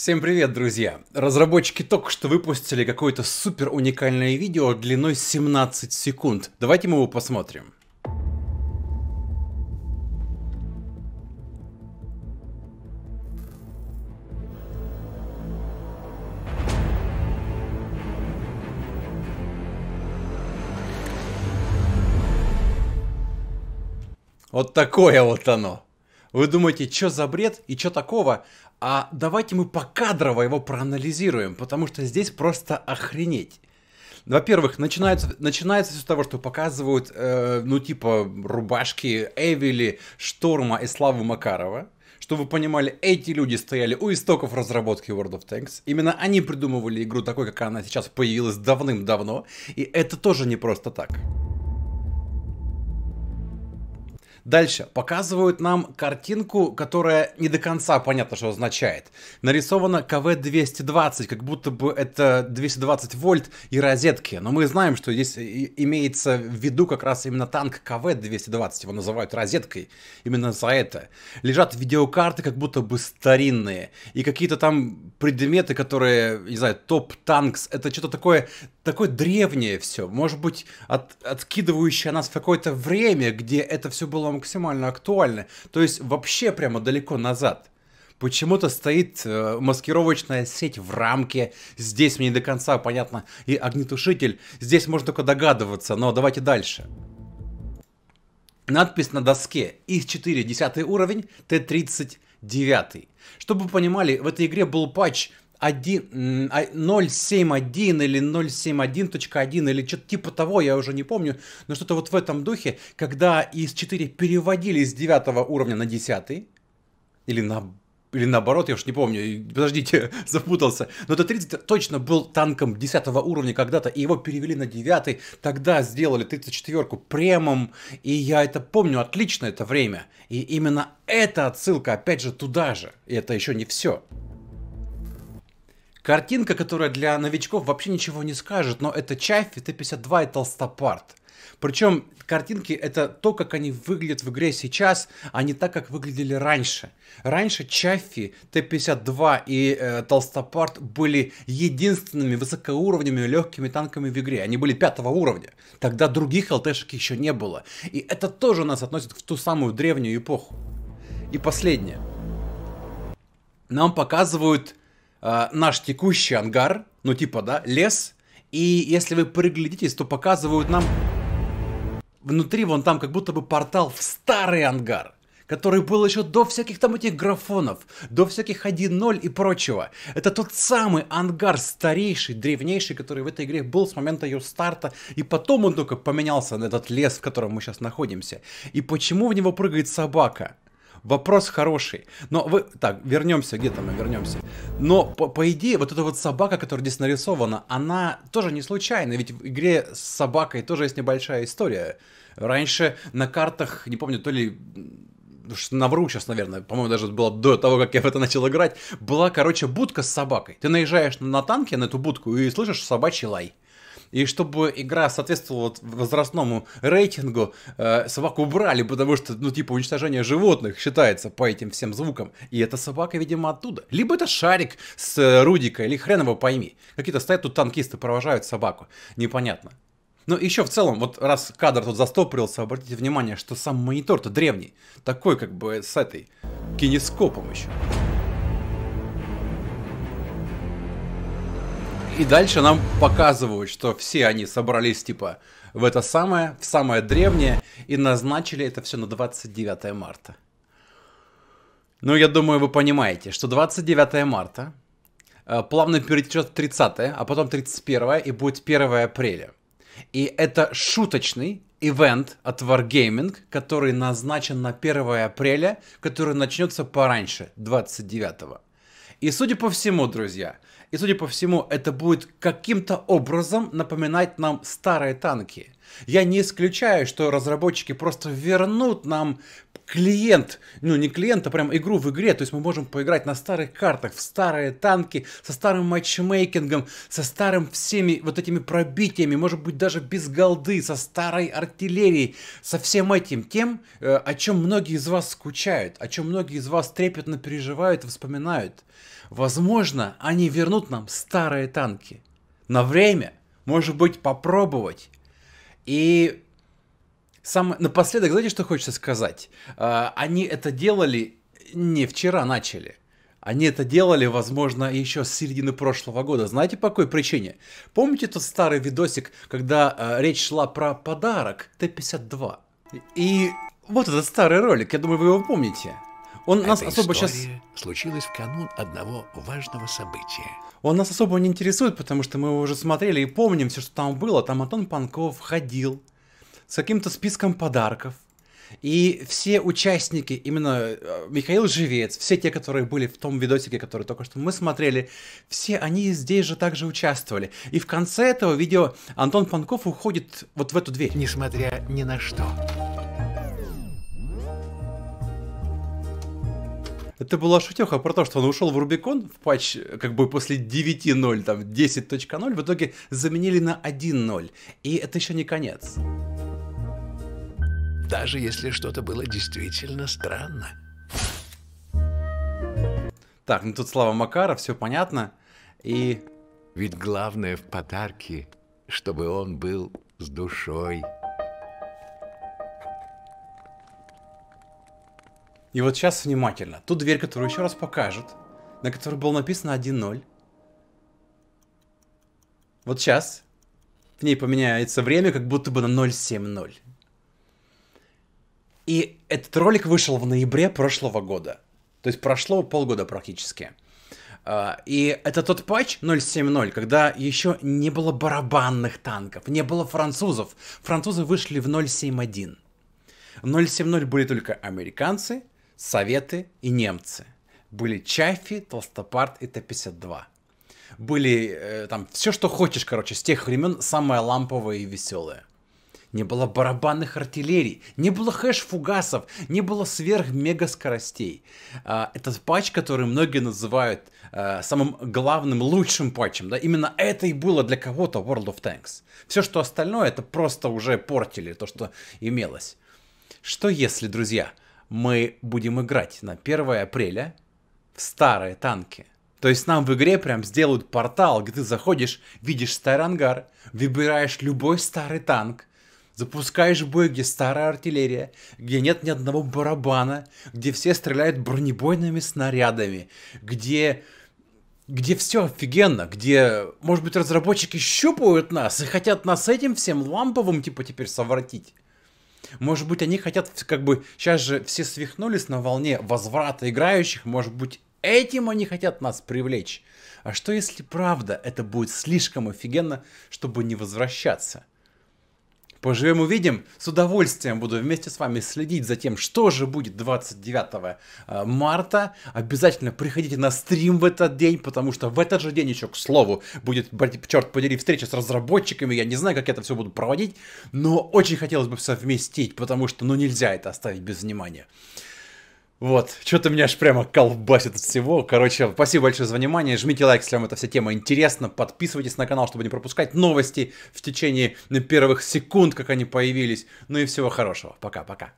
Всем привет, друзья! Разработчики только что выпустили какое-то супер уникальное видео длиной 17 секунд. Давайте мы его посмотрим. Вот такое вот оно. Вы думаете, что за бред и что такого? А давайте мы покадрово его проанализируем, потому что здесь просто охренеть. Во-первых, начинается, начинается все с того, что показывают, э, ну, типа, рубашки Эвели, Шторма и Славы Макарова. Чтобы вы понимали, эти люди стояли у истоков разработки World of Tanks. Именно они придумывали игру такой, как она сейчас появилась давным-давно. И это тоже не просто так. Дальше показывают нам картинку, которая не до конца понятно, что означает. Нарисовано КВ-220, как будто бы это 220 вольт и розетки. Но мы знаем, что здесь имеется в виду как раз именно танк КВ-220, его называют розеткой именно за это. Лежат видеокарты, как будто бы старинные. И какие-то там предметы, которые, не знаю, топ-танкс, это что-то такое, такое древнее все. Может быть, от, откидывающее нас в какое-то время, где это все было была максимально актуально, То есть вообще прямо далеко назад. Почему-то стоит э, маскировочная сеть в рамке. Здесь мне не до конца понятно. И огнетушитель. Здесь можно только догадываться, но давайте дальше. Надпись на доске. Ис-4, 10 уровень, Т-39. Чтобы вы понимали, в этой игре был патч 1, 071 а, или 071.1 или что-то типа того, я уже не помню, но что-то вот в этом духе, когда из 4 переводили с 9 уровня на 10 или на или наоборот, я уж не помню, подождите, запутался. Но Т-30 точно был танком 10 уровня когда-то, и его перевели на 9 тогда сделали 34-ку премом, и я это помню отлично это время. И именно эта отсылка, опять же, туда же. И это еще не все. Картинка, которая для новичков вообще ничего не скажет, но это Чаффи Т-52 и Толстопарт. Причем картинки это то, как они выглядят в игре сейчас, а не так, как выглядели раньше. Раньше Чаффи, Т-52 и э, Толстопарт были единственными высокоуровневыми легкими танками в игре. Они были пятого уровня. Тогда других ЛТшек еще не было. И это тоже нас относит в ту самую древнюю эпоху. И последнее. Нам показывают Э, наш текущий ангар, ну типа, да, лес. И если вы приглядитесь, то показывают нам внутри вон там как будто бы портал в старый ангар который был еще до всяких там этих графонов, до всяких 1.0 и прочего. Это тот самый ангар старейший, древнейший, который в этой игре был с момента ее старта, и потом он только поменялся на этот лес, в котором мы сейчас находимся. И почему в него прыгает собака? Вопрос хороший. Но вы... Так, вернемся, где-то мы вернемся. Но, по, по идее, вот эта вот собака, которая здесь нарисована, она тоже не случайна. Ведь в игре с собакой тоже есть небольшая история. Раньше на картах, не помню, то ли навру сейчас, наверное, по-моему, даже было до того, как я в это начал играть, была, короче, будка с собакой. Ты наезжаешь на танке, на эту будку, и слышишь собачий лай. И чтобы игра соответствовала возрастному рейтингу, э, собак убрали, потому что, ну, типа, уничтожение животных считается по этим всем звукам. И эта собака, видимо, оттуда. Либо это шарик с э, Рудика, или хрен его пойми. Какие-то стоят тут танкисты, провожают собаку. Непонятно. Но ну, еще в целом, вот раз кадр тут застопорился, обратите внимание, что сам монитор-то древний. Такой как бы с этой кинескопом еще. и дальше нам показывают, что все они собрались, типа, в это самое, в самое древнее, и назначили это все на 29 марта. Ну, я думаю, вы понимаете, что 29 марта э, плавно перетечет 30, а потом 31 и будет 1 апреля. И это шуточный ивент от Wargaming, который назначен на 1 апреля, который начнется пораньше, 29. И судя по всему, друзья, и судя по всему, это будет каким-то образом напоминать нам старые танки. Я не исключаю, что разработчики просто вернут нам клиент, ну не клиент, а прям игру в игре. То есть мы можем поиграть на старых картах, в старые танки, со старым матчмейкингом, со старым всеми вот этими пробитиями, может быть даже без голды, со старой артиллерией, со всем этим тем, э, о чем многие из вас скучают, о чем многие из вас трепетно переживают вспоминают. Возможно, они вернут нам старые танки. На время, может быть, попробовать. И сам... Напоследок, знаете, что хочется сказать? А, они это делали не вчера начали. Они это делали, возможно, еще с середины прошлого года. Знаете, по какой причине? Помните тот старый видосик, когда э, речь шла про подарок Т-52? И вот этот старый ролик, я думаю, вы его помните. Он Эта нас особо сейчас... Случилось в канун одного важного события. Он нас особо не интересует, потому что мы его уже смотрели и помним все, что там было. Там Антон Панков ходил, с каким-то списком подарков. И все участники, именно э, Михаил Живец, все те, которые были в том видосике, который только что мы смотрели, все они здесь же также участвовали. И в конце этого видео Антон Панков уходит вот в эту дверь. Несмотря ни на что. Это была шутеха про то, что он ушел в Рубикон в патч как бы после 9.0, там 10.0, в итоге заменили на 1.0. И это еще не конец даже если что-то было действительно странно. Так, ну тут Слава Макара, все понятно. И... Ведь главное в подарке, чтобы он был с душой. И вот сейчас внимательно. Тут дверь, которую еще раз покажут, на которой было написано 1.0. Вот сейчас в ней поменяется время, как будто бы на 0.7.0. И этот ролик вышел в ноябре прошлого года. То есть прошло полгода практически. А, и это тот патч 0.7.0, когда еще не было барабанных танков, не было французов. Французы вышли в 0.7.1. В 0.7.0 были только американцы, советы и немцы. Были Чайфи, Толстопарт и Т-52. Были э, там все, что хочешь, короче, с тех времен самое ламповое и веселое не было барабанных артиллерий, не было хэш-фугасов, не было сверх-мега-скоростей. А, этот патч, который многие называют а, самым главным, лучшим патчем, да, именно это и было для кого-то World of Tanks. Все, что остальное, это просто уже портили то, что имелось. Что если, друзья, мы будем играть на 1 апреля в старые танки? То есть нам в игре прям сделают портал, где ты заходишь, видишь старый ангар, выбираешь любой старый танк, Запускаешь бой, где старая артиллерия, где нет ни одного барабана, где все стреляют бронебойными снарядами, где где все офигенно, где, может быть, разработчики щупают нас и хотят нас этим всем ламповым, типа, теперь совратить. Может быть, они хотят, как бы, сейчас же все свихнулись на волне возврата играющих, может быть, этим они хотят нас привлечь. А что если правда это будет слишком офигенно, чтобы не возвращаться? Поживем, увидим. С удовольствием буду вместе с вами следить за тем, что же будет 29 э, марта. Обязательно приходите на стрим в этот день, потому что в этот же день еще, к слову, будет, черт подери, встреча с разработчиками. Я не знаю, как я это все буду проводить, но очень хотелось бы совместить, потому что ну нельзя это оставить без внимания. Вот, что-то меня аж прямо колбасит от всего. Короче, спасибо большое за внимание. Жмите лайк, если вам эта вся тема интересна. Подписывайтесь на канал, чтобы не пропускать новости в течение первых секунд, как они появились. Ну и всего хорошего. Пока-пока.